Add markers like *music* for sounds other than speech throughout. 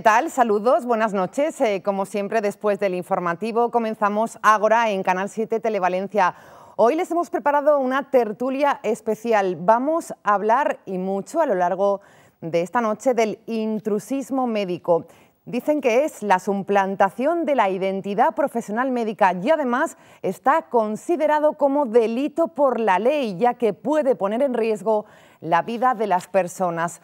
¿Qué tal? Saludos, buenas noches. Eh, como siempre, después del informativo, comenzamos ahora en Canal 7 Televalencia. Hoy les hemos preparado una tertulia especial. Vamos a hablar y mucho a lo largo de esta noche del intrusismo médico. Dicen que es la suplantación de la identidad profesional médica y además está considerado como delito por la ley, ya que puede poner en riesgo la vida de las personas.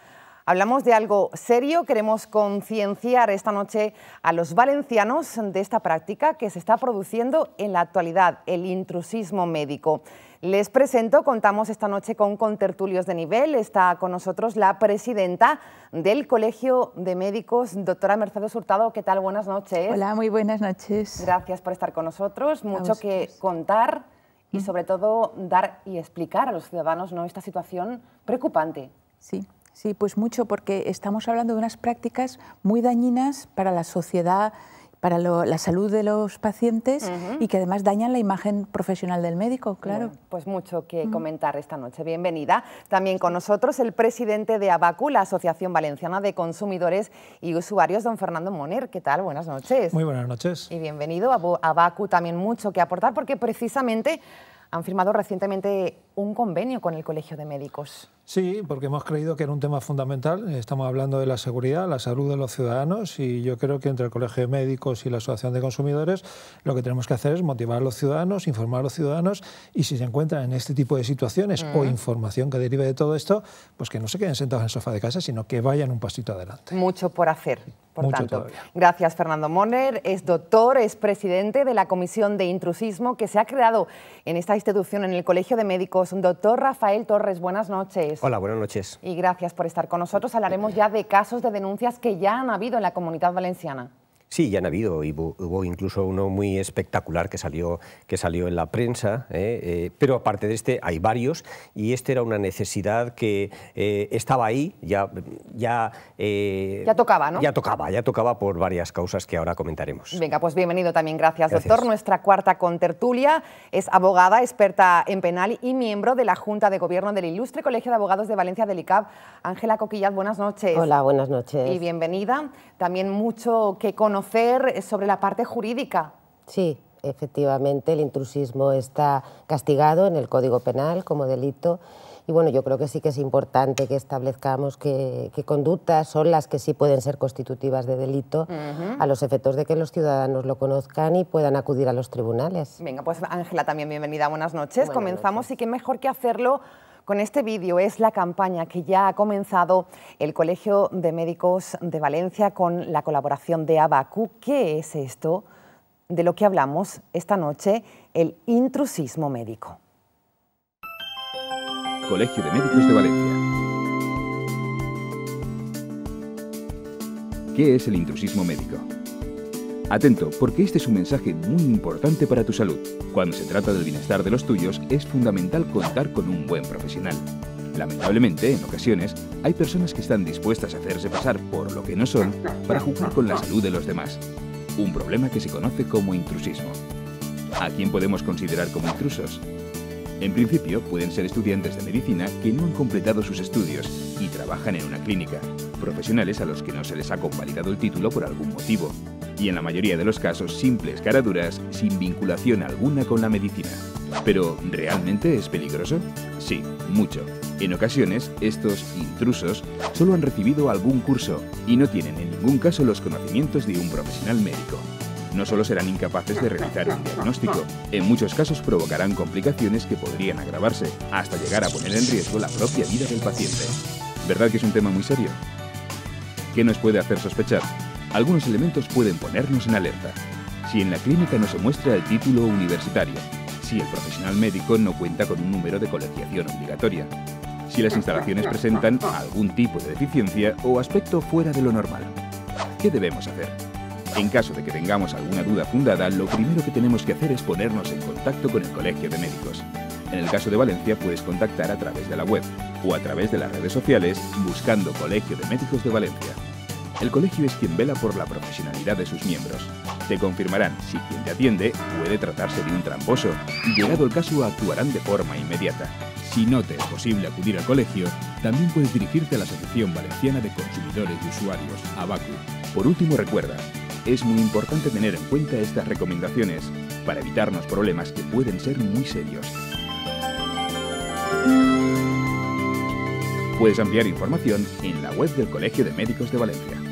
Hablamos de algo serio, queremos concienciar esta noche a los valencianos de esta práctica que se está produciendo en la actualidad, el intrusismo médico. Les presento, contamos esta noche con contertulios de nivel, está con nosotros la presidenta del Colegio de Médicos, doctora Mercedes Hurtado, ¿qué tal? Buenas noches. Hola, muy buenas noches. Gracias por estar con nosotros, mucho que contar y mm. sobre todo dar y explicar a los ciudadanos ¿no? esta situación preocupante. Sí, Sí, pues mucho, porque estamos hablando de unas prácticas muy dañinas para la sociedad, para la salud de los pacientes y que además dañan la imagen profesional del médico, claro. pues mucho que comentar esta noche. Bienvenida. También con nosotros el presidente de ABACU, la Asociación Valenciana de Consumidores y Usuarios, don Fernando Moner. ¿Qué tal? Buenas noches. Muy buenas noches. Y bienvenido a ABACU, también mucho que aportar porque precisamente han firmado recientemente un convenio con el Colegio de Médicos. Sí, porque hemos creído que era un tema fundamental. Estamos hablando de la seguridad, la salud de los ciudadanos y yo creo que entre el Colegio de Médicos y la Asociación de Consumidores lo que tenemos que hacer es motivar a los ciudadanos, informar a los ciudadanos y si se encuentran en este tipo de situaciones o mm. información que derive de todo esto, pues que no se queden sentados en el sofá de casa, sino que vayan un pasito adelante. Mucho por hacer. Por tanto, gracias Fernando Moner, es doctor, es presidente de la Comisión de Intrusismo que se ha creado en esta institución, en el Colegio de Médicos. Doctor Rafael Torres, buenas noches. Hola, buenas noches. Y gracias por estar con nosotros. Hablaremos ya de casos de denuncias que ya han habido en la comunidad valenciana. Sí, ya han habido, y hubo incluso uno muy espectacular que salió, que salió en la prensa, ¿eh? Eh, pero aparte de este hay varios, y este era una necesidad que eh, estaba ahí, ya... Ya, ya tocaba, ¿no? Ya tocaba, ya tocaba por varias causas que ahora comentaremos. Venga, pues bienvenido también, gracias, doctor. Nuestra cuarta contertulia es abogada, experta en penal y miembro de la Junta de Gobierno del Ilustre Colegio de Abogados de Valencia del ICAP. Ángela Coquillas, buenas noches. Hola, buenas noches. Y bienvenida. También mucho que conocer conocer eh, sobre la parte jurídica. Sí, efectivamente el intrusismo está castigado en el Código Penal como delito. Y bueno, yo creo que sí que es importante que establezcamos qué, conductas son las que sí pueden ser constitutivas de delito a los efectos de que los ciudadanos lo conozcan y puedan acudir a los tribunales. Venga, pues Ángela también bienvenida, buenas noches. Comenzamos y qué mejor que hacerlo con este vídeo es la campaña que ya ha comenzado el Colegio de Médicos de Valencia con la colaboración de ABACU. ¿Qué es esto? De lo que hablamos esta noche, el intrusismo médico. Colegio de Médicos de Valencia. ¿Qué es el intrusismo médico? Atento, porque este es un mensaje muy importante para tu salud. Cuando se trata del bienestar de los tuyos, es fundamental contar con un buen profesional. Lamentablemente, en ocasiones, hay personas que están dispuestas a hacerse pasar por lo que no son para jugar con la salud de los demás. Un problema que se conoce como intrusismo. ¿A quién podemos considerar como intrusos? En principio, pueden ser estudiantes de medicina que no han completado sus estudios y trabajan en una clínica, profesionales a los que no se les ha convalidado el título por algún motivo, y en la mayoría de los casos simples caraduras sin vinculación alguna con la medicina. Pero, ¿realmente es peligroso? Sí, mucho. En ocasiones, estos intrusos solo han recibido algún curso y no tienen en ningún caso los conocimientos de un profesional médico. No solo serán incapaces de realizar un diagnóstico, en muchos casos provocarán complicaciones que podrían agravarse, hasta llegar a poner en riesgo la propia vida del paciente. ¿Verdad que es un tema muy serio? ¿Qué nos puede hacer sospechar? algunos elementos pueden ponernos en alerta. Si en la clínica no se muestra el título universitario, si el profesional médico no cuenta con un número de colegiación obligatoria, si las instalaciones presentan algún tipo de deficiencia o aspecto fuera de lo normal. ¿Qué debemos hacer? En caso de que tengamos alguna duda fundada, lo primero que tenemos que hacer es ponernos en contacto con el Colegio de Médicos. En el caso de Valencia puedes contactar a través de la web o a través de las redes sociales buscando Colegio de Médicos de Valencia. El colegio es quien vela por la profesionalidad de sus miembros. Te confirmarán si quien te atiende puede tratarse de un tramposo y llegado el caso actuarán de forma inmediata. Si no te es posible acudir al colegio, también puedes dirigirte a la Asociación Valenciana de Consumidores y Usuarios, ABACU. Por último, recuerda, es muy importante tener en cuenta estas recomendaciones para evitarnos problemas que pueden ser muy serios. Puedes ampliar información en la web del Colegio de Médicos de Valencia.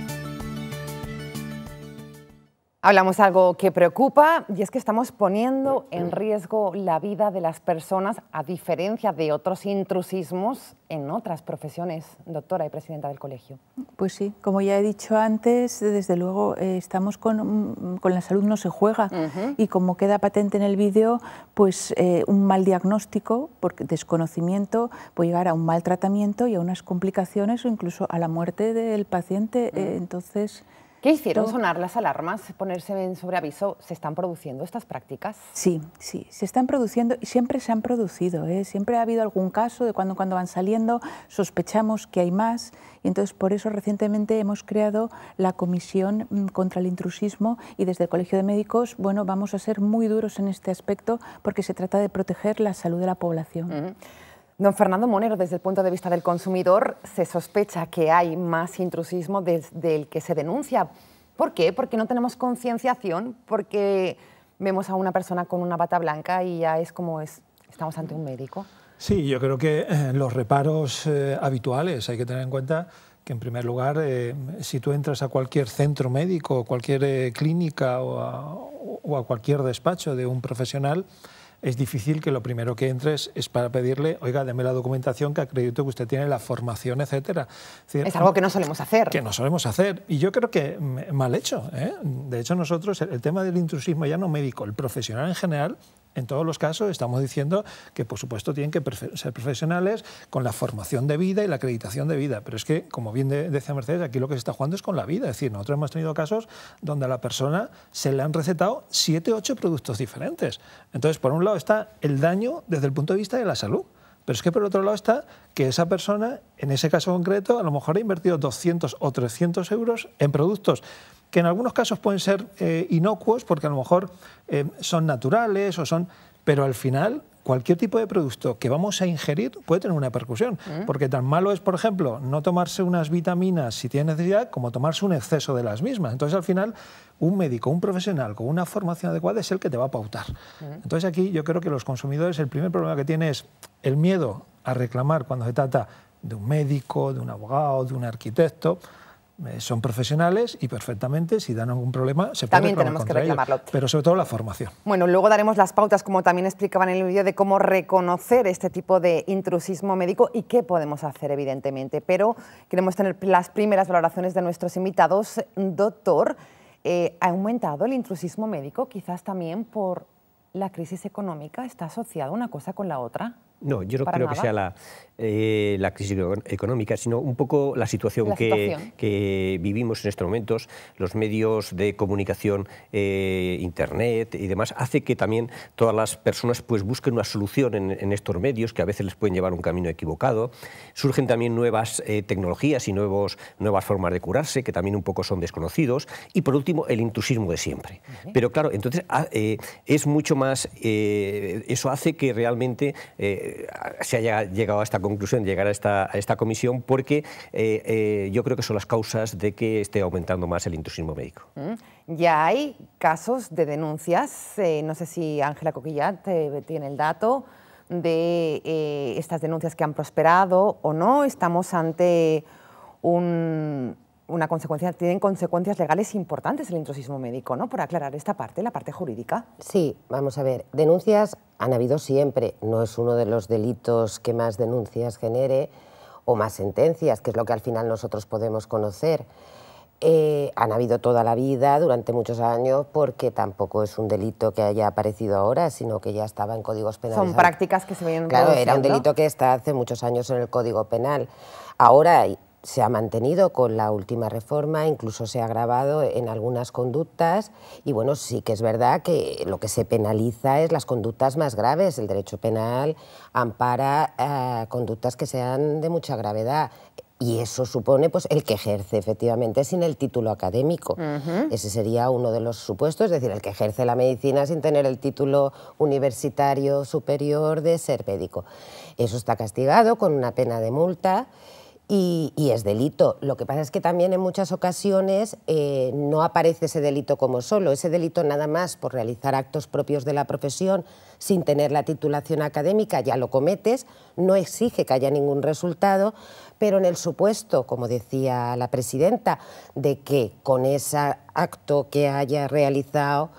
Hablamos algo que preocupa y es que estamos poniendo en riesgo la vida de las personas a diferencia de otros intrusismos en otras profesiones, doctora y presidenta del colegio. Pues sí, como ya he dicho antes, desde luego eh, estamos con, mm, con, la salud no se juega y como queda patente en el vídeo, pues eh, un mal diagnóstico por desconocimiento puede llegar a un mal tratamiento y a unas complicaciones o incluso a la muerte del paciente. Eh, entonces ¿Qué hicieron? ¿Sonar las alarmas? ¿Ponerse en sobreaviso? ¿Se están produciendo estas prácticas? Sí, sí, se están produciendo y siempre se han producido. ¿eh? Siempre ha habido algún caso de cuando, cuando van saliendo, sospechamos que hay más y entonces por eso recientemente hemos creado la Comisión mm, contra el Intrusismo y desde el Colegio de Médicos, bueno, vamos a ser muy duros en este aspecto porque se trata de proteger la salud de la población. Don Fernando Monero, desde el punto de vista del consumidor, se sospecha que hay más intrusismo del, que se denuncia. ¿Por qué? Porque no tenemos concienciación, porque vemos a una persona con una bata blanca y ya es como es, estamos ante un médico. Sí, yo creo que eh, los reparos eh, habituales hay que tener en cuenta que en primer lugar, eh, si tú entras a cualquier centro médico, cualquier clínica o a cualquier despacho de un profesional, es difícil que lo primero que entres es para pedirle, oiga, deme la documentación que acredito que usted tiene la formación, etcétera. Es, algo que no solemos hacer. Que no solemos hacer. Y yo creo que mm, mal hecho. ¿eh? De hecho, nosotros, el tema del intrusismo ya no médico, el profesional en general, en todos los casos estamos diciendo que, por supuesto, tienen que ser profesionales con la formación de vida y la acreditación de vida. Pero es que, como bien decía Mercedes, aquí lo que se está jugando es con la vida. Es decir, nosotros hemos tenido casos donde a la persona se le han recetado siete, ocho productos diferentes. Entonces, por un lado está el daño desde el punto de vista de la salud. Pero es que por otro lado está que esa persona, en ese caso concreto, a lo mejor ha invertido 200 o 300 euros en productos que en algunos casos pueden ser eh, inocuos porque a lo mejor eh, son naturales o son... Pero al final cualquier tipo de producto que vamos a ingerir puede tener una repercusión. Mm. Porque tan malo es, por ejemplo, no tomarse unas vitaminas si tiene necesidad, como tomarse un exceso de las mismas. Entonces, al final, un médico, un profesional con una formación adecuada es el que te va a pautar. Mm. Entonces, aquí yo creo que los consumidores, el primer problema que tienen es el miedo a reclamar cuando se trata de un médico, de un abogado, de un arquitecto. Eh, son profesionales y perfectamente, si dan algún problema, se puede También tenemos que reclamarlo. pero sobre todo la formación. Bueno, luego daremos las pautas, como también explicaban en el vídeo, de cómo reconocer este tipo de intrusismo médico y qué podemos hacer, evidentemente. Pero queremos tener las primeras valoraciones de nuestros invitados. Doctor, eh, ¿ha aumentado el intrusismo médico quizás también por la crisis económica? ¿Está asociada una cosa con la otra? No, yo no creo que sea la, eh, crisis económica, sino un poco la situación, que, vivimos en estos momentos. Los medios de comunicación, eh, Internet y demás, hace que también todas las personas pues, busquen una solución en, estos medios que a veces les pueden llevar un camino equivocado. Surgen también nuevas eh, tecnologías y nuevos, nuevas formas de curarse, que también un poco son desconocidos. Y por último, el intrusismo de siempre. Pero claro, entonces ah, es mucho más... eso hace que realmente se haya llegado a esta conclusión, llegar a esta, esta comisión, porque eh, eh, yo creo que son las causas de que esté aumentando más el intrusismo médico. Mm, ya hay casos de denuncias, eh, no sé si Ángela Coquillat tiene el dato de estas denuncias que han prosperado o no, estamos ante un, una consecuencia, tienen consecuencias legales importantes el intrusismo médico, ¿no? Por aclarar esta parte, la parte jurídica. Sí, vamos a ver, denuncias han habido siempre, no es uno de los delitos que más denuncias genere o más sentencias, que es lo que al final nosotros podemos conocer. Eh, han habido toda la vida, durante muchos años, porque tampoco es un delito que haya aparecido ahora, sino que ya estaba en códigos penales. Son prácticas que se vienen Claro, era un delito que está hace muchos años en el Código Penal. Ahora se ha mantenido con la última reforma, incluso se ha agravado en algunas conductas y bueno, sí que es verdad que lo que se penaliza es las conductas más graves. El derecho penal ampara eh, conductas que sean de mucha gravedad. Y eso supone pues, el que ejerce efectivamente sin el título académico. Ese sería uno de los supuestos, es decir, el que ejerce la medicina sin tener el título universitario superior de ser médico. Eso está castigado con una pena de multa y, es delito. Lo que pasa es que también en muchas ocasiones eh, no aparece ese delito como solo, ese delito nada más por realizar actos propios de la profesión sin tener la titulación académica, ya lo cometes, no exige que haya ningún resultado, pero en el supuesto, como decía la presidenta, de que con ese acto que hayas realizado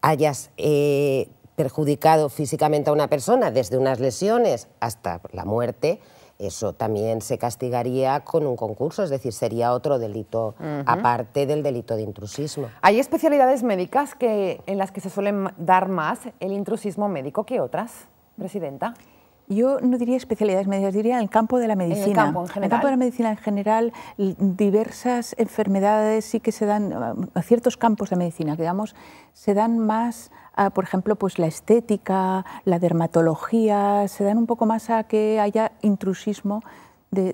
hayas... Eh, perjudicado físicamente a una persona, desde unas lesiones hasta la muerte, eso también se castigaría con un concurso, es decir, sería otro delito aparte del delito de intrusismo. Hay especialidades médicas que, en las que se suelen dar más el intrusismo médico que otras, Presidenta. Yo no diría especialidades médicas, diría en el campo de la medicina. En el campo en general. el campo de la medicina en general, diversas enfermedades sí que se dan, um, a ciertos campos de medicina, digamos, se dan más Ah, por ejemplo, pues la estética, la dermatología, se dan un poco más a que haya intrusismo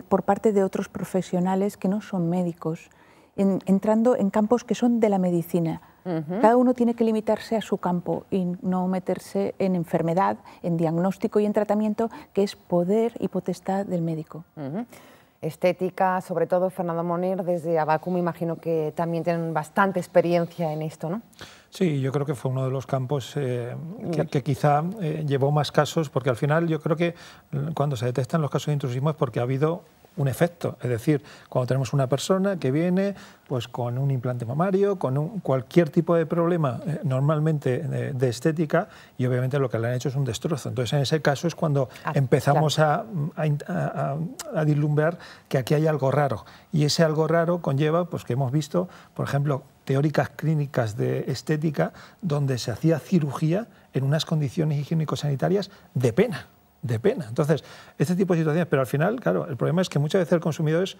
por parte de otros profesionales que no son médicos, entrando en campos que son de la medicina. Cada uno tiene que limitarse a su campo y no meterse en enfermedad, en diagnóstico y en tratamiento, que es poder y potestad del médico. Estética, sobre todo Fernando Moner, desde me imagino que también tienen bastante experiencia en esto, ¿no? Sí, yo creo que fue uno de los campos eh, que, quizá eh, llevó más casos, porque al final yo creo que mm, cuando se detectan los casos de intrusismo es porque ha habido un efecto. Es decir, cuando tenemos una persona que viene pues, con un implante mamario, con cualquier tipo de problema eh, normalmente eh, de, estética, y obviamente lo que le han hecho es un destrozo. Entonces, en ese caso es cuando ah, empezamos a, a, que aquí hay algo raro. Y ese algo raro conlleva pues, que hemos visto, por ejemplo, teóricas clínicas de estética donde se hacía cirugía en unas condiciones higiénico-sanitarias de pena de pena. Entonces, este tipo de situaciones, pero al final, claro, el problema es que muchas veces el consumidor es,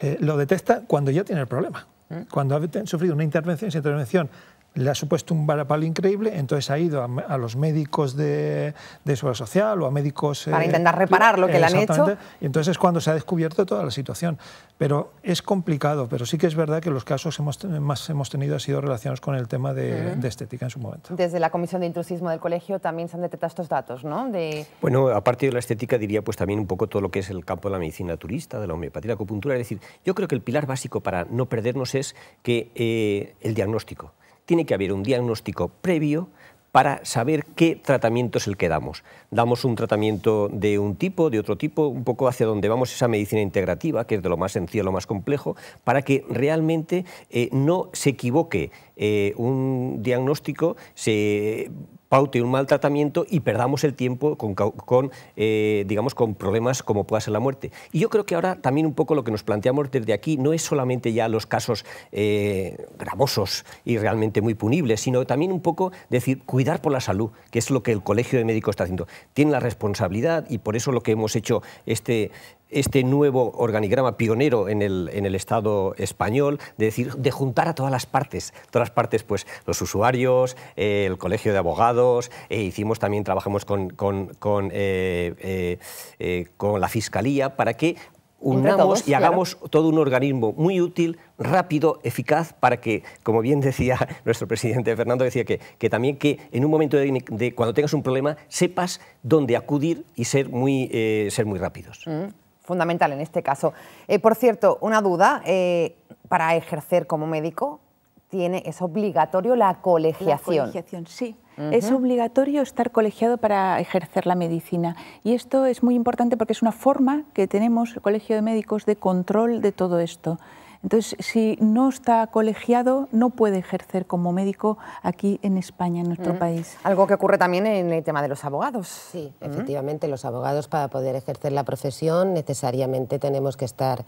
eh, lo detecta cuando ya tiene el problema, mm. cuando ha sufrido una intervención, esa intervención le ha supuesto un varapalo increíble, entonces ha ido a, los médicos de, de Seguridad Social o a médicos... Para eh, intentar reparar lo que le han hecho. Y entonces es cuando se ha descubierto toda la situación. Pero es complicado, pero sí que es verdad que los casos hemos, más hemos tenido ha sido relacionados con el tema de, estética en su momento. Desde la Comisión de Intrusismo del Colegio también se han detectado estos datos, ¿no? De... Bueno, partir de la estética diría pues también un poco todo lo que es el campo de la medicina turista, de la homeopatía, la acupuntura. Es decir, yo creo que el pilar básico para no perdernos es que eh, el diagnóstico tiene que haber un diagnóstico previo para saber qué tratamiento es el que damos. Damos un tratamiento de un tipo, de otro tipo, un poco hacia donde vamos esa medicina integrativa, que es de lo más sencillo, lo más complejo, para que realmente eh, no se equivoque eh, un diagnóstico, se paute un mal tratamiento y perdamos el tiempo con, eh, digamos, con problemas como pueda ser la muerte. Y yo creo que ahora también un poco lo que nos planteamos desde aquí no es solamente ya los casos eh, gravosos y realmente muy punibles, sino también un poco decir, cuidar por la salud, que es lo que el Colegio de Médicos está haciendo. Tiene la responsabilidad y por eso lo que hemos hecho este, este nuevo organigrama pionero en el, Estado español, de, decir, de juntar a todas las partes, todas las partes, pues los usuarios, eh, el Colegio de Abogados, ...e hicimos también, trabajamos con, con, eh, eh, la Fiscalía para que unamos y hagamos todo un organismo muy útil, rápido, eficaz, para que, como bien decía *laughs* nuestro presidente Fernando, decía que, también que en un momento de, cuando tengas un problema sepas dónde acudir y ser muy, ser muy rápidos. Mm fundamental en este caso. Eh, por cierto, una duda, eh, para ejercer como médico, tiene, es obligatorio la colegiación. La colegiación, sí. Es obligatorio estar colegiado para ejercer la medicina. Y esto es muy importante porque es una forma que tenemos, el Colegio de Médicos, de control de todo esto. Entonces, si no está colegiado, no puede ejercer como médico aquí en España, en nuestro mm. país. Algo que ocurre también en el tema de los abogados. Sí, mm. efectivamente, los abogados para poder ejercer la profesión necesariamente tenemos que estar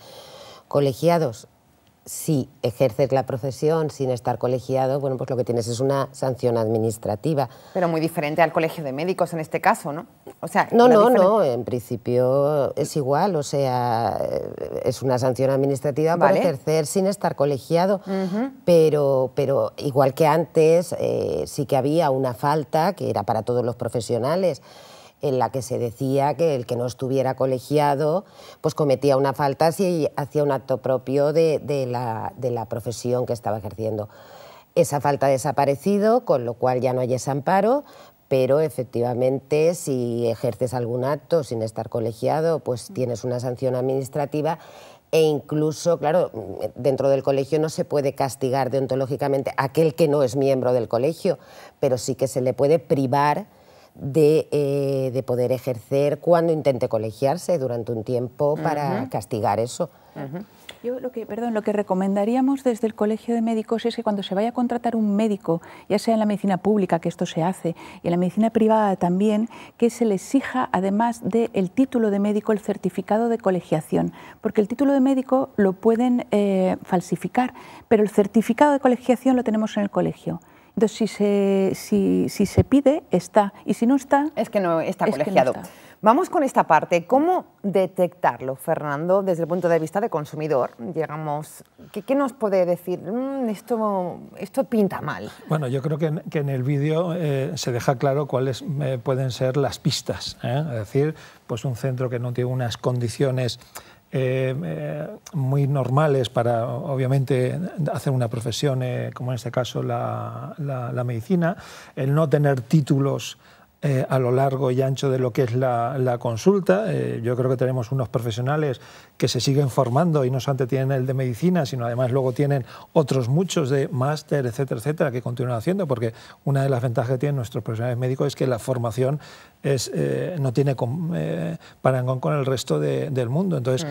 colegiados si ejerces la profesión sin estar colegiado, bueno, pues lo que tienes es una sanción administrativa. Pero muy diferente al colegio de médicos en este caso, ¿no? O sea, no, no, no, en principio es igual, o sea, es una sanción administrativa para ejercer sin estar colegiado, pero, igual que antes eh, sí que había una falta que era para todos los profesionales en la que se decía que el que no estuviera colegiado pues cometía una falta si hacía un acto propio de, la, profesión que estaba ejerciendo. Esa falta ha desaparecido, con lo cual ya no hay ese amparo, pero efectivamente si ejerces algún acto sin estar colegiado, pues mm. tienes una sanción administrativa e incluso, claro, dentro del colegio no se puede castigar deontológicamente a aquel que no es miembro del colegio, pero sí que se le puede privar eh, de, poder ejercer cuando intente colegiarse durante un tiempo para castigar eso. Yo lo que, perdón, lo que recomendaríamos desde el Colegio de Médicos es que cuando se vaya a contratar un médico, ya sea en la medicina pública, que esto se hace, y en la medicina privada también, que se le exija, además del título de médico, el certificado de colegiación, porque el título de médico lo pueden eh, falsificar, pero el certificado de colegiación lo tenemos en el colegio. Entonces, si se, si, se pide, está. Y si no está... Es que no está colegiado. Vamos con esta parte. ¿Cómo detectarlo, Fernando, desde el punto de vista de consumidor? ¿qué, nos puede decir? Mm, esto, esto pinta mal. Bueno, yo creo que en, el vídeo eh, se deja claro cuáles eh, pueden ser las pistas. ¿eh? Es decir, pues un centro que no tiene unas condiciones Em, eh, muy normales para, obviamente, hacer una profesión, eh, como en este caso la, la, la, medicina, el no tener títulos eh, a lo largo y ancho de lo que es la, consulta. Eh, yo creo que tenemos unos profesionales que se siguen formando y no solamente tienen el de medicina, sino además luego tienen otros muchos de máster, etcétera, etcétera, que continúan haciendo, porque una de las ventajas que tienen nuestros profesionales médicos es que la formación eh, no tiene parangón con el resto del mundo. Entonces,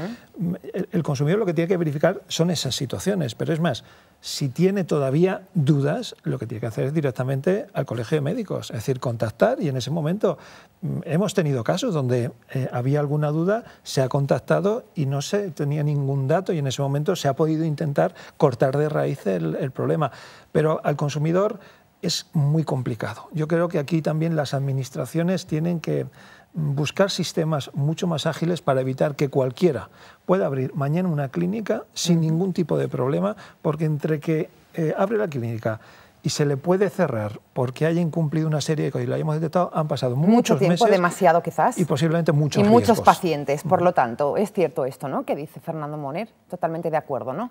el, el consumidor lo que tiene que verificar son esas situaciones, pero es más, si tiene todavía dudas, lo que tiene que hacer es directamente al colegio de médicos, es decir, contactar y en en ese momento. Mm, hemos tenido casos donde eh, había alguna duda, se ha contactado y no se tenía ningún dato y en ese momento se ha podido intentar cortar de raíz el, problema. Pero al consumidor es muy complicado. Yo creo que aquí también las administraciones tienen que mm, buscar sistemas mucho más ágiles para evitar que cualquiera pueda abrir mañana una clínica sin ningún tipo de problema, porque entre que eh, abre la clínica y se le puede cerrar porque haya incumplido una serie de cosas y lo hayamos detectado, han pasado muchos Mucho tiempo, demasiado quizás. Y posiblemente muchos Y muchos pacientes, por mm. lo tanto, es cierto esto, ¿no? Que dice Fernando Moner, totalmente de acuerdo, ¿no?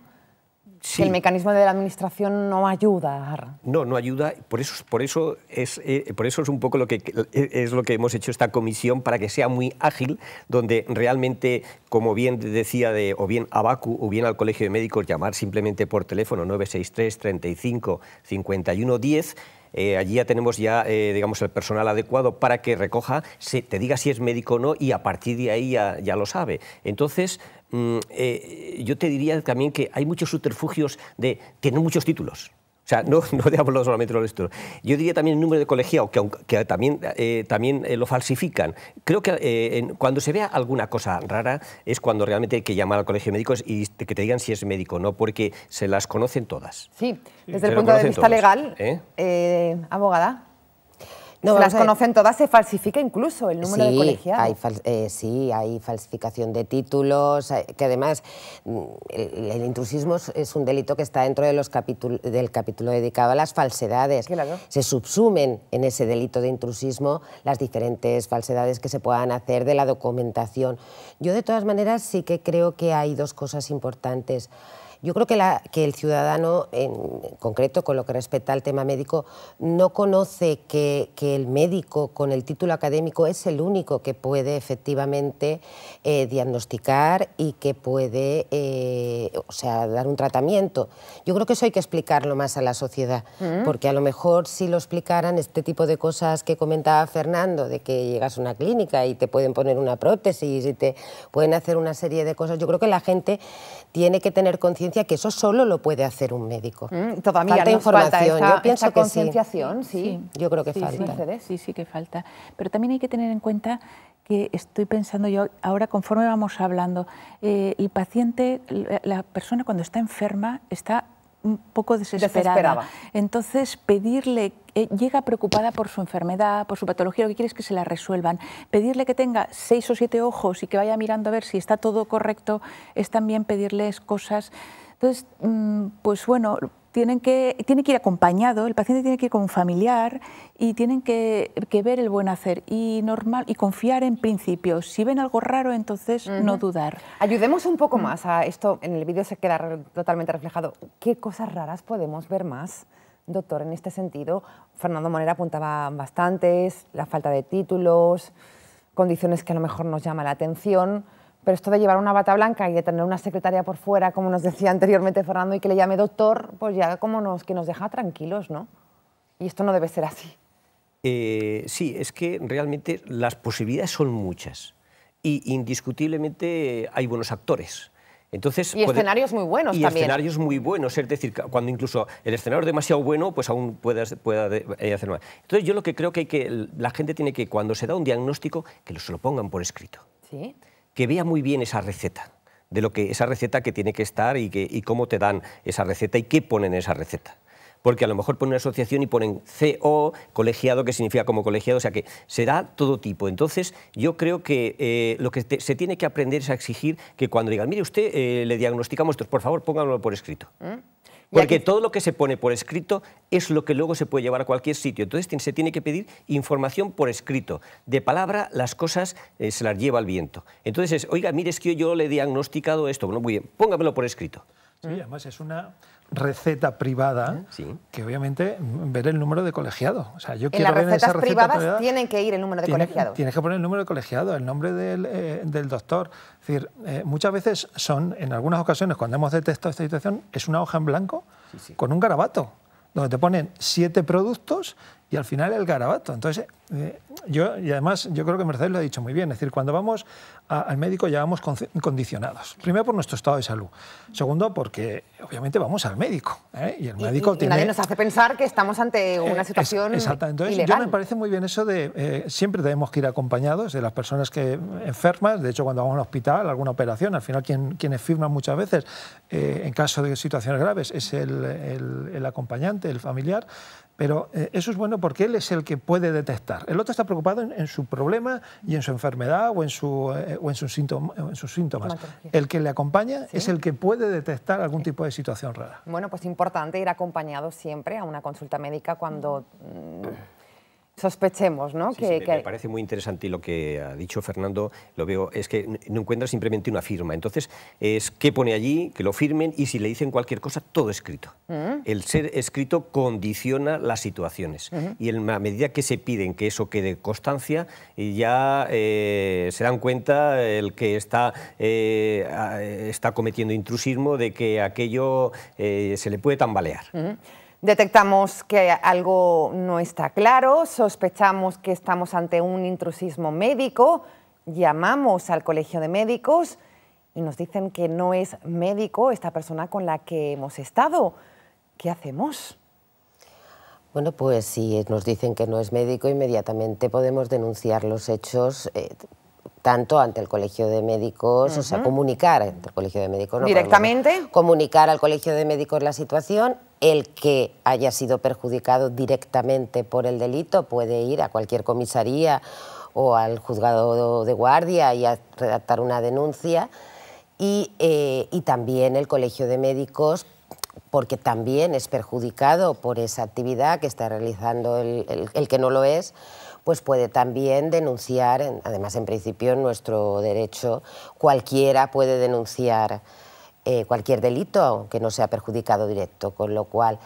el mecanismo de la administración no ayuda. No, no ayuda. Por eso, por eso es, eh, por eso es un poco lo que eh, es lo que hemos hecho esta comisión para que sea muy ágil, donde realmente, como bien decía, de, o bien a Bacu o bien al Colegio de Médicos llamar simplemente por teléfono 963 35 51 10 allí ya tenemos ya, eh, digamos, el personal adecuado para que recoja, te diga si es médico o no y a partir de ahí ya, ya lo sabe. Entonces, Mm, eh, yo te diría también que hay muchos subterfugios de tener muchos títulos. O sea, no, *laughs* no hablar solamente de los títulos. Yo diría también el número de colegiado, que, también, eh, también eh, lo falsifican. Creo que cuando se vea alguna cosa rara es cuando realmente hay que llamar al colegio de médicos y que te digan si es médico no, porque se las conocen todas. Sí, desde el punto de vista legal, abogada, no, las conocen todas, se falsifica incluso el número de colegiados. Hay eh, sí, hay falsificación de títulos, eh, que además mm, el, intrusismo es, un delito que está dentro de los del capítulo dedicado a las falsedades. Se subsumen en ese delito de intrusismo las diferentes falsedades que se puedan hacer de la documentación. Yo de todas maneras sí que creo que hay dos cosas importantes. Yo creo que, la, que el ciudadano, en concreto con lo que respecta al tema médico, no conoce que, el médico con el título académico es el único que puede efectivamente eh, diagnosticar y que puede eh, o sea, dar un tratamiento. Yo creo que eso hay que explicarlo más a la sociedad, mm. porque a lo mejor si lo explicaran este tipo de cosas que comentaba Fernando, de que llegas a una clínica y te pueden poner una prótesis y te pueden hacer una serie de cosas, yo creo que la gente tiene que tener conciencia que eso solo lo puede hacer un médico. Mm, falta información. yo pienso que concienciación, sí. Yo creo que falta. Sí, sí, que falta. Pero también hay que tener en cuenta que estoy pensando yo ahora conforme vamos hablando, eh, el paciente, la persona cuando está enferma está un poco desesperada. Entonces, pedirle, eh, llega preocupada por su enfermedad, por su patología, lo que quiere es que se la resuelvan. Pedirle que tenga seis o siete ojos y que vaya mirando a ver si está todo correcto, es también pedirles cosas. Entonces, mm, pues bueno, tienen que, tiene que ir acompañado, el paciente tiene que ir con un familiar y tienen que, ver el buen hacer y, normal, y confiar en principios. Si ven algo raro, entonces no dudar. Ayudemos un poco mm. más a esto, en el vídeo se queda totalmente reflejado. ¿Qué cosas raras podemos ver más? Doctor, en este sentido, Fernando Monera apuntaba bastantes, la falta de títulos, condiciones que a lo mejor nos llama la atención. Pero esto de llevar una bata blanca y de tener una secretaria por fuera, como nos decía anteriormente Fernando, y que le llame doctor, pues ya como nos, que nos deja tranquilos, ¿no? Y esto no debe ser así. Eh, sí, es que realmente las posibilidades son muchas y indiscutiblemente hay buenos actores. Entonces, y escenarios muy buenos y escenarios muy buenos, es decir, cuando incluso el escenario es demasiado bueno, pues aún puede hacer eh, mal. Entonces yo lo que creo que, hay que la gente tiene que, cuando se da un diagnóstico, que se lo pongan por escrito. Sí que vea muy bien esa receta de lo que esa receta que tiene que estar y, cómo te dan esa receta y qué ponen en esa receta porque a lo mejor ponen una asociación y ponen CO, colegiado, que significa como colegiado, o sea que será todo tipo. Entonces, yo creo que eh, lo que se tiene que aprender es a exigir que cuando digan, mire usted, eh, le diagnosticamos esto, por favor, pónganlo por escrito. ¿Mm? Porque todo lo que se pone por escrito es lo que luego se puede llevar a cualquier sitio. Entonces se tiene que pedir información por escrito. De palabra las cosas eh, se las lleva al viento. Entonces oiga, mire, es que yo le he diagnosticado esto. Bueno, muy bien, póngamelo por escrito. Sí, ¿Eh? además es una receta privada ¿Eh? que obviamente mm, ver el número de colegiado. O sea, yo en quiero las ver recetas esa privadas receta privada, tienen que ir el número de tienes, Tienes que poner el número de colegiado, el nombre del, eh, doctor. Es decir, muchas veces son, en algunas ocasiones, cuando hemos detectado esta situación, es una hoja en blanco con un garabato donde te ponen siete productos y al final el garabato. Entonces, eh, yo, y además yo creo que Mercedes lo ha dicho muy bien, es decir, cuando vamos al médico ya vamos condicionados. Primero por nuestro estado de salud, segundo porque obviamente vamos al médico. ¿eh? Y el médico y, y Nadie nos hace pensar que estamos ante eh, una situación... Es, exactamente, entonces yo me parece muy bien eso de siempre tenemos que ir acompañados de las personas que enfermas, de hecho cuando vamos al hospital, alguna operación, al final quien, quienes firman muchas veces en caso de situaciones graves es el, el, el acompañante, el familiar, pero eh, eso es bueno porque él es el que puede detectar. El otro está preocupado en, su problema y en su enfermedad o en, su, eh, en, sus, en sus síntomas. El que le acompaña es el que puede detectar algún tipo de situación rara. Bueno, pues importante ir acompañado siempre a una consulta médica cuando... Mm, sospechemos, ¿no? que, me, parece muy interesante lo que ha dicho Fernando, lo veo, es que no encuentra simplemente una firma. Entonces, es que pone allí, que lo firmen y si le dicen cualquier cosa, todo escrito. Mm. El ser escrito condiciona las situaciones y en la medida que se piden que eso quede constancia, ya eh, se dan cuenta eh, el que está, eh, está cometiendo intrusismo de que aquello se le puede tambalear. Detectamos que algo no está claro, sospechamos que estamos ante un intrusismo médico, llamamos al Colegio de Médicos y nos dicen que no es médico esta persona con la que hemos estado. ¿Qué hacemos? Bueno, pues si nos dicen que no es médico, inmediatamente podemos denunciar los hechos eh, tanto ante el Colegio de Médicos, o sea, comunicar ante el Colegio de Médicos. ¿Directamente? comunicar al Colegio de Médicos la situación. El que haya sido perjudicado directamente por el delito puede ir a cualquier comisaría o al juzgado de guardia y a redactar una denuncia. Y, eh, también el Colegio de Médicos porque también es perjudicado por esa actividad que está realizando el que no lo es, pues puede también denunciar, además en principio en nuestro derecho, cualquiera puede denunciar eh, cualquier delito, que no sea perjudicado directo, con lo cual...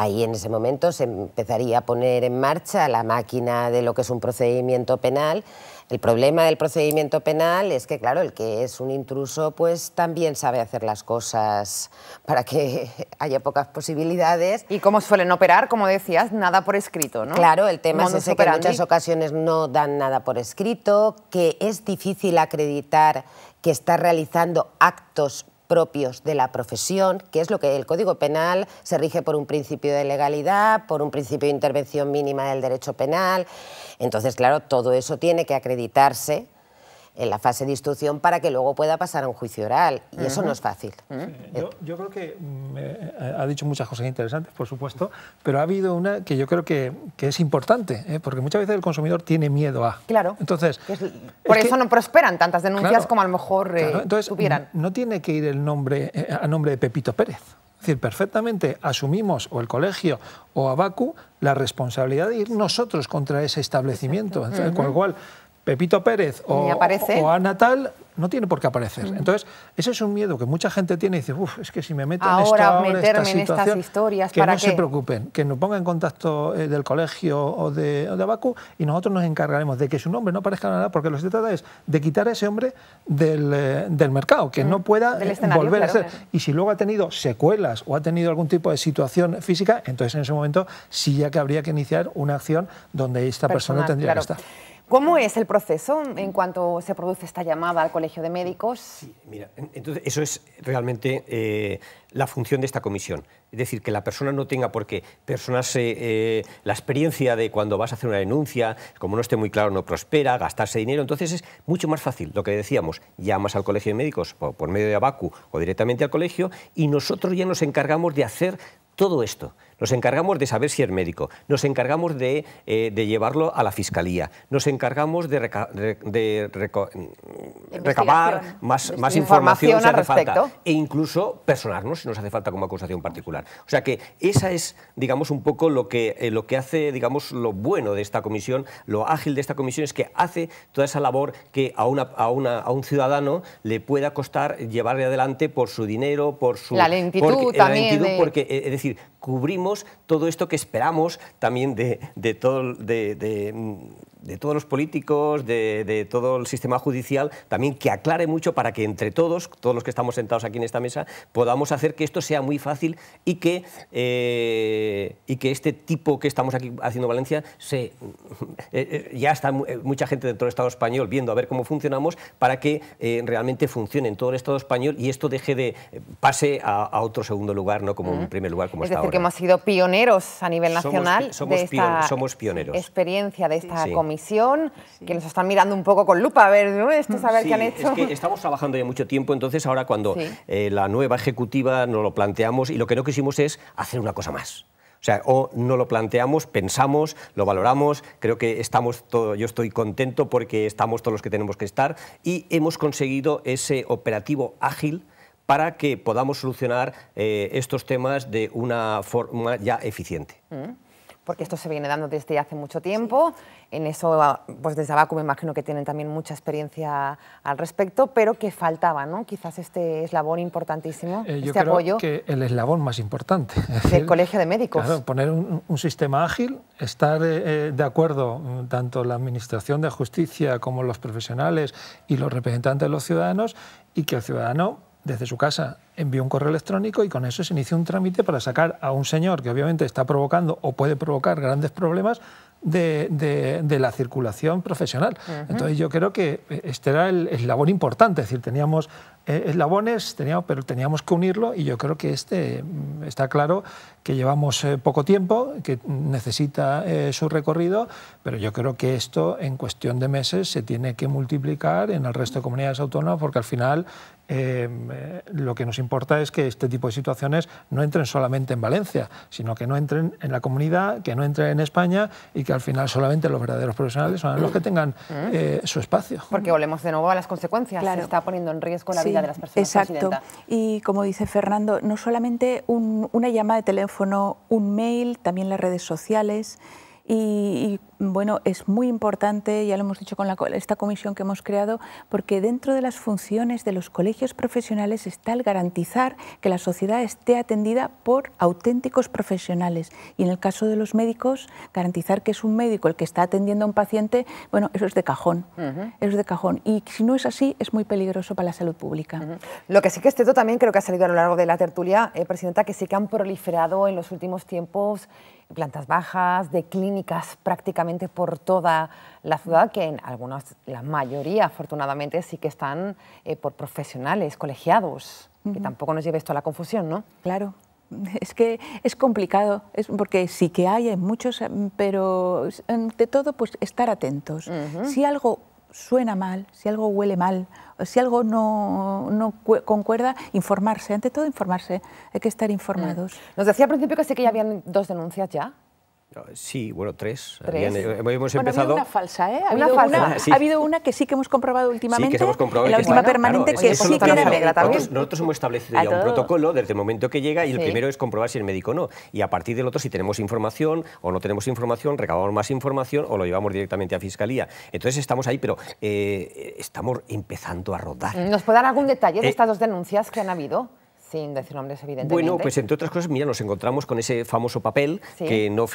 Ahí en ese momento se empezaría a poner en marcha la máquina de lo que es un procedimiento penal. El problema del procedimiento penal es que, claro, el que es un intruso pues también sabe hacer las cosas para que *laughs* haya pocas posibilidades. Y cómo suelen operar, como decías, nada por escrito, ¿no? Claro, el tema es que en muchas ocasiones no dan nada por escrito, que es difícil acreditar que está realizando actos propios de la profesión, que es lo que el Código Penal se rige por un principio de legalidad, por un principio de intervención mínima del derecho penal. Entonces, claro, todo eso tiene que acreditarse en la fase de instrucción para que luego pueda pasar a un juicio oral. Y eso no es fácil. yo, creo que mm, eh, ha dicho muchas cosas interesantes, por supuesto, pero ha habido una que yo creo que, es importante, ¿eh? porque muchas veces el consumidor tiene miedo a. Claro. Entonces, por eso no prosperan tantas denuncias como a lo mejor eh, entonces, No tiene que ir el nombre a nombre de Pepito Pérez. Es decir, perfectamente asumimos, o el colegio o ABACU, la responsabilidad de ir nosotros contra ese establecimiento. Con el cual, Pepito Pérez o, o Ana tal, no tiene por qué aparecer. Mm. Entonces, ese es un miedo que mucha gente tiene y dice, uff, es que si me meto en esta, situación, en estas historias, que Que no se preocupen, que nos ponga en contacto eh, del colegio o de, Abacu y nosotros nos encargaremos de que su nombre no aparezca nada, porque lo que se trata es de quitar a ese hombre del, eh, mercado, que mm. no pueda eh, volver a ser. Y si luego ha tenido secuelas o ha tenido algún tipo de situación física, entonces en ese momento sí ya que habría que iniciar una acción donde esta persona tendría que estar. ¿Cómo es el proceso en cuanto se produce esta llamada al Colegio de Médicos? Sí, mira, entonces eso es realmente eh, la función de esta comisión. Es decir, que la persona no tenga por qué personarse eh, la experiencia de cuando vas a hacer una denuncia, como no esté muy claro, no prospera, gastarse dinero. Entonces es mucho más fácil lo que decíamos, llamas al Colegio de Médicos por medio de Abacu o directamente al colegio y nosotros ya nos encargamos de hacer todo esto. Nos encargamos de saber si es médico, nos encargamos de, eh, llevarlo a la fiscalía, nos encargamos de, mm, recabar más, información, si hace falta, e incluso personarnos si nos hace falta como acusación particular. O sea que esa es, digamos, un poco lo que, eh, lo que hace, digamos, lo bueno de esta comisión, lo ágil de esta comisión es que hace toda esa labor que a, una, a, un ciudadano le pueda costar llevarle adelante por su dinero, por su... La lentitud eh, también. La lentitud porque, es decir, you cubrimos todo esto que esperamos también de, todo, de, todos los políticos, de, todo el sistema judicial, también que aclare mucho para que entre todos, todos los que estamos sentados aquí en esta mesa, podamos hacer que esto sea muy fácil y que, eh, y que este tipo que estamos aquí haciendo Valencia, se, *laughs* eh, eh, ya está mucha gente dentro del Estado español viendo a ver cómo funcionamos para que realmente funcione en todo el Estado español y esto deje de pase a, otro segundo lugar, no como un primer lugar como está porque hemos sido pioneros a nivel nacional somos, somos de pioneros. experiencia, de esta comisión, que nos están mirando un poco con lupa a ver, Esto, a qué han hecho. estamos trabajando ya mucho tiempo, entonces ahora cuando eh, la nueva ejecutiva nos lo planteamos y lo que no quisimos es hacer una cosa más. O sea, o no lo planteamos, pensamos, lo valoramos, creo que estamos todos, yo estoy contento porque estamos todos los que tenemos que estar y hemos conseguido ese operativo ágil para que podamos solucionar eh, estos temas de una forma ya eficiente. Mm. Porque esto se viene dando desde hace mucho tiempo. En eso, pues desde Abaco me imagino que tienen también mucha experiencia al respecto, pero que faltaba, ¿no? Quizás este eslabón importantísimo, eh, este creo que el eslabón más importante. El Colegio de Médicos. poner un, sistema ágil, estar eh, de acuerdo mm, tanto la Administración de Justicia como los profesionales y los representantes de los ciudadanos y que el ciudadano desde su casa envió un correo electrónico y con eso se inició un trámite para sacar a un señor que obviamente está provocando o puede provocar grandes problemas de, la circulación profesional. Entonces yo creo que eh, este era el eslabón importante, es decir, teníamos eh, eslabones, teníamos, pero teníamos que unirlo y yo creo que este mm, está claro que llevamos eh, poco tiempo, que necesita su recorrido, pero yo creo que esto en cuestión de meses se tiene que multiplicar en el resto de comunidades autónomas porque al final Em, eh, lo que nos importa es que este tipo de situaciones no entren solamente en Valencia, sino que no entren en la comunidad, que no entren en España y que al final solamente los verdaderos profesionales son los que tengan mm. eh, su espacio. Porque volvemos de nuevo a las consecuencias, está poniendo en riesgo la vida de las personas. Exacto. Y como dice Fernando, no solamente una llamada de teléfono, un mail, también las redes sociales y, bueno, es muy importante, ya lo hemos dicho con esta comisión que hemos creado, porque dentro de las funciones de los colegios profesionales está el garantizar que la sociedad esté atendida por auténticos profesionales y en el caso de los médicos, garantizar que es un médico el que está atendiendo a un paciente, bueno, eso es de cajón, eso es de cajón y si no es así es muy peligroso para la salud pública. Lo que sí que es cierto también, creo que ha salido a lo largo de la tertulia, eh, Presidenta, que sí que han proliferado en los últimos tiempos plantas bajas, de clínicas prácticamente por toda la ciudad, que en algunas, la mayoría afortunadamente sí que están eh, por profesionales, colegiados, que tampoco nos lleve esto a la confusión, ¿no? Claro. *laughs* Es que es complicado, es porque sí que hay, muchos, em, pero ante em, todo, pues estar atentos. Si algo suena mal, si algo huele mal, si algo no, no concuerda, informarse. Ante todo, informarse. Hay que estar mm. informados. Nos decía al principio que sé que ya habían dos denuncias ya. Sí, bueno, tres. Eh, hemos Ha falsa, ¿eh? Ha habido una, falsa. ha habido una que sí que hemos comprobado últimamente, que hemos comprobado la última permanente, que sí que era negra también. Nosotros, hemos establecido ah, ya un protocolo desde el momento que llega y el primero es comprobar si el médico no. Y a partir del otro, si tenemos información o no tenemos información, recabamos más información o lo llevamos directamente a Fiscalía. Entonces estamos ahí, pero eh, estamos empezando a rodar. ¿Nos puede dar algún detalle de eh, estas dos denuncias que han habido? sin decir nombres, evidentemente. Bueno, pues entre otras cosas, mira, nos encontramos con ese famoso papel, que no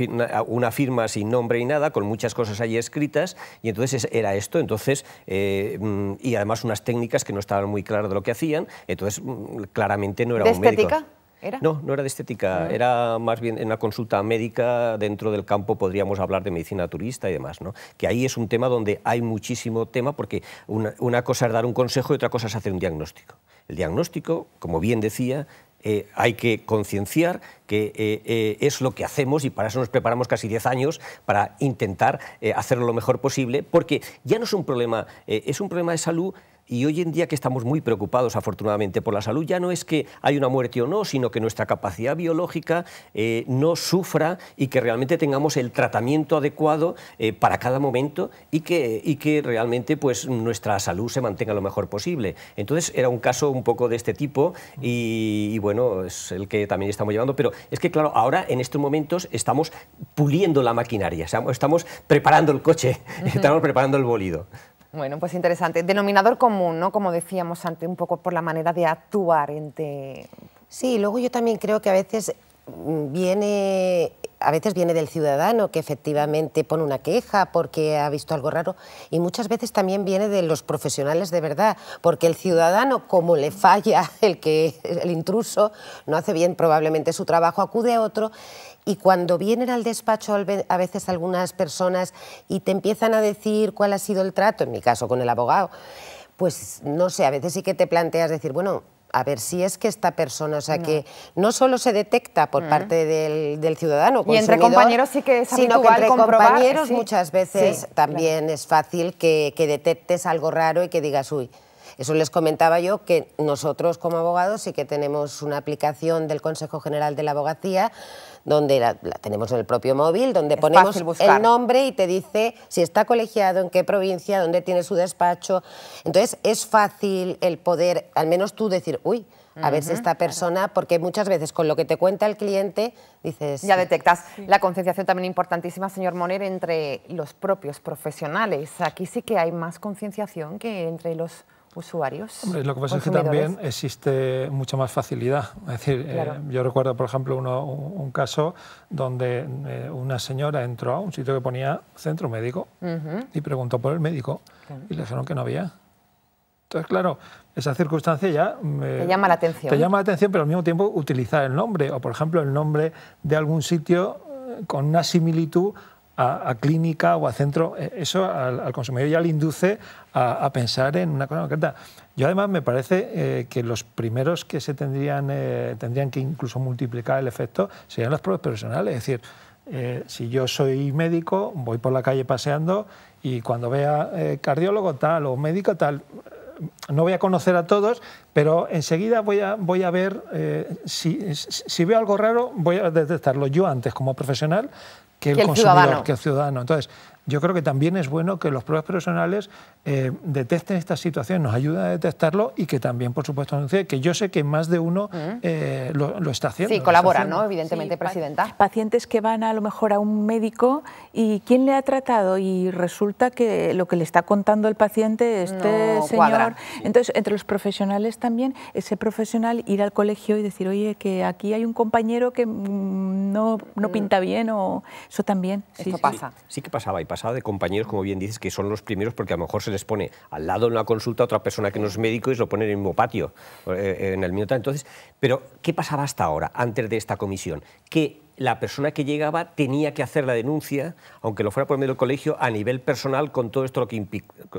una firma sin nombre y nada, con muchas cosas allí escritas, y entonces era esto, entonces, eh, mm, y además unas técnicas que no estaban muy claras de lo que hacían, entonces mm, claramente no era ¿De un estética? médico. ¿Era? No, no era de estética, ah. era más bien en una consulta médica dentro del campo, podríamos hablar de medicina turista y demás, ¿no? que ahí es un tema donde hay muchísimo tema, porque una cosa es dar un consejo y otra cosa es hacer un diagnóstico. El diagnóstico, como bien decía, eh, hay que concienciar que eh, eh, es lo que hacemos y para eso nos preparamos casi 10 años para intentar hacerlo lo mejor posible, porque ya no es un problema, es un problema de salud y hoy en día que estamos muy preocupados, afortunadamente, por la salud, ya no es que hay una muerte o no, sino que nuestra capacidad biológica eh, no sufra y que realmente tengamos el tratamiento adecuado eh, para cada momento y que, realmente pues, nuestra salud se mantenga lo mejor posible. Entonces era un caso un poco de este tipo y, bueno, es el que también estamos llevando, pero es que claro, ahora en estos momentos estamos puliendo la maquinaria, estamos preparando el coche, *laughs* estamos preparando el bolido. Bueno, pues interesante. Denominador común, ¿no? Como decíamos antes, un poco por la manera de actuar entre... Sí, luego yo también creo que a veces viene a veces viene del ciudadano que efectivamente pone una queja porque ha visto algo raro y muchas veces también viene de los profesionales de verdad, porque el ciudadano como le falla el que el intruso no hace bien probablemente su trabajo, acude a otro y cuando vienen al despacho a veces algunas personas y te empiezan a decir cuál ha sido el trato, en mi caso con el abogado, pues no sé, a veces sí que te planteas decir, bueno, a ver si es que esta persona, o sea, que no solo se detecta por mm. parte del, ciudadano, y entre compañeros sí que es sino que entre compañeros muchas veces también es fácil que, que detectes algo raro y que digas, uy, eso les comentaba yo que nosotros como abogados sí que tenemos una aplicación del Consejo General de la Abogacía donde la, tenemos en el propio móvil, donde ponemos el nombre y te dice si está colegiado, en qué provincia, dónde tiene su despacho. Entonces es fácil el poder, al menos tú decir, uy, a ver si esta persona, porque muchas veces con lo que te cuenta el cliente dices... Ya detectas. La concienciación también importantísima, señor Moner, entre los propios profesionales. Aquí sí que hay más concienciación que entre los usuarios. lo que pasa es que también existe mucha más facilidad. Es decir, eh, yo recuerdo, por ejemplo, uno, un caso donde eh, una señora entró a un sitio que ponía centro médico y preguntó por el médico y le dijeron que no había. Entonces, claro, esa circunstancia ya... Me, eh, te llama la atención. Te llama la atención, pero al mismo tiempo utilizar el nombre o, por ejemplo, el nombre de algún sitio con una similitud a, clínica o a centro, eso al, al consumidor ya le induce a, pensar en una cosa concreta. Yo además me parece eh, que los primeros que se tendrían, eh, tendrían que incluso multiplicar el efecto serían los pruebas profesionales. Es decir, eh, si yo soy médico, voy por la calle paseando y cuando vea cardiólogo tal o médico tal, no voy a conocer a todos, pero enseguida voy a, voy a ver, si, si veo algo raro, voy a detectarlo yo antes como profesional que el, consumidor, ciudadano. que el ciudadano. Entonces, yo creo que también es bueno que los pruebas profesionales eh, detecten esta situación, nos ayuden a detectarlo y que también, por supuesto, anuncie que yo sé que más de uno mm. eh, lo, está haciendo. Sí, colaboran, ¿no? Evidentemente, Presidenta. Pacientes que van a lo mejor a un médico y ¿quién le ha tratado? Y resulta que lo que le está contando el paciente, este señor... Entonces, entre los profesionales también, ese profesional ir al colegio y decir, oye, que aquí hay un compañero que mm, no, mm. pinta bien o eso también. Sí, pasa. Sí, sí que pasaba y pasado de compañeros, como bien dices, que son los primeros porque a lo mejor se les pone al lado en una consulta a otra persona que no es médico y se lo pone en el mismo patio, eh, en el minuto. Entonces, pero ¿qué pasaba hasta ahora, antes de esta comisión? Que la persona que llegaba tenía que hacer la denuncia, aunque lo fuera por medio del colegio, a nivel personal con todo esto lo que,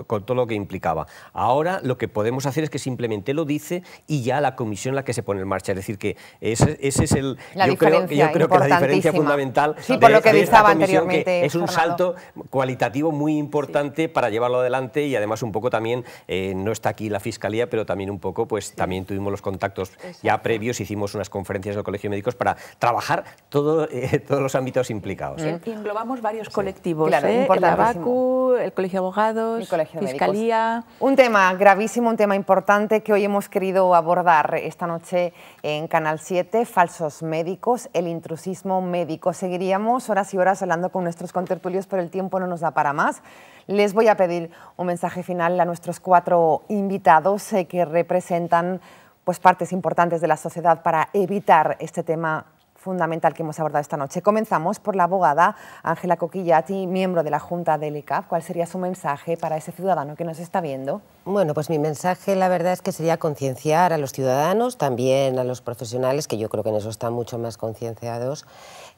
con todo lo que implicaba. Ahora lo que podemos hacer es que simplemente lo dice y ya la comisión la que se pone en marcha. Es decir, que ese, es el... yo creo, que la diferencia fundamental sí, por lo que estaba anteriormente, es un salto cualitativo muy importante para llevarlo adelante y además un poco también, eh, no está aquí la Fiscalía, pero también un poco, pues también tuvimos los contactos ya previos, hicimos unas conferencias en el Colegio de Médicos para trabajar todo eh, todos los ámbitos implicados. englobamos varios colectivos, ¿eh? el el Colegio de Abogados, el Colegio Fiscalía... Un tema gravísimo, un tema importante que hoy hemos querido abordar esta noche en Canal 7, falsos médicos, el intrusismo médico. Seguiríamos horas y horas hablando con nuestros contertulios, pero el tiempo no nos da para más. Les voy a pedir un mensaje final a nuestros cuatro invitados eh, que representan pues, partes importantes de la sociedad para evitar este tema fundamental que hemos abordado esta noche. Comenzamos por la abogada Ángela Coquillati, miembro de la Junta del ICAP. ¿Cuál sería su mensaje para ese ciudadano que nos está viendo? Bueno, pues mi mensaje la verdad es que sería concienciar a los ciudadanos, también a los profesionales, que yo creo que en eso están mucho más concienciados,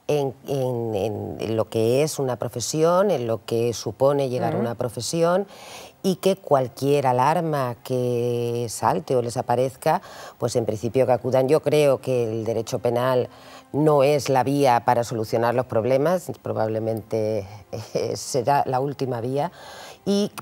en, lo que es una profesión, en lo que supone llegar a una profesión y que cualquier alarma que salte o les aparezca, pues en principio que acudan. Yo creo que el derecho penal no es la vía para solucionar los problemas, probablemente eh, será la última vía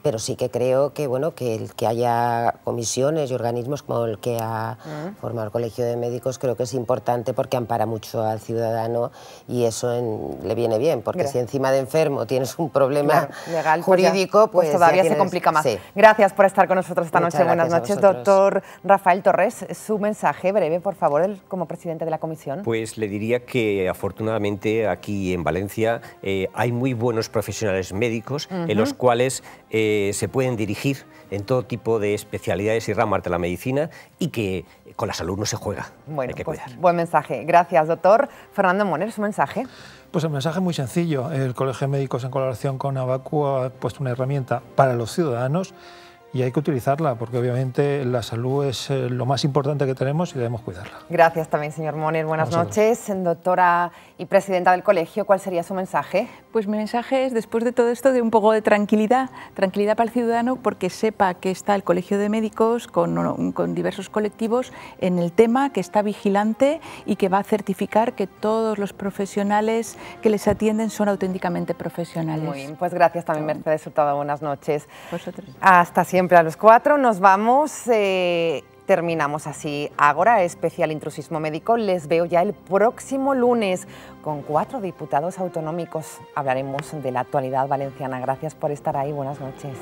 pero sí que creo que, bueno, que, el, que haya comisiones y organismos como el que ha mm. formado el Colegio de Médicos creo que es importante porque ampara mucho al ciudadano y eso le viene bien, porque si encima de enfermo tienes un problema pues jurídico, pues, pues todavía se complica más. Gracias por estar con nosotros esta noche. Buenas noches, doctor Rafael Torres. Su mensaje breve, por favor, como presidente de la comisión. Pues le diría que afortunadamente aquí en Valencia eh, hay muy buenos profesionales médicos en los cuales eh, se pueden dirigir en todo tipo de especialidades y ramas de la medicina y que con la salud no se juega. Hay que pues, buen mensaje. Gracias, doctor. Fernando Moner, su mensaje. Pues el mensaje es muy sencillo. El Colegio de Médicos, en colaboración con Abacu, ha puesto una herramienta para los ciudadanos y hay que utilizarla porque obviamente la salud es eh, lo más importante que tenemos y debemos cuidarla. Gracias también, señor Moner. Buenas noches, doctora y presidenta del colegio. ¿Cuál sería su mensaje? Pues mi mensaje es, después de todo esto, de un poco de tranquilidad, tranquilidad para el ciudadano porque sepa que está el Colegio de Médicos con, con diversos colectivos en el tema, que está vigilante y que va a certificar que todos los profesionales que les atienden son auténticamente profesionales. Muy bien, pues gracias también, Mercedes Hurtado. Buenas noches. Vosotros. Hasta siempre siempre a los cuatro, nos vamos. Eh, terminamos así. Ahora, especial intrusismo médico, les veo ya el próximo lunes con cuatro diputados autonómicos. Hablaremos de la actualidad valenciana. Gracias por estar ahí. Buenas noches.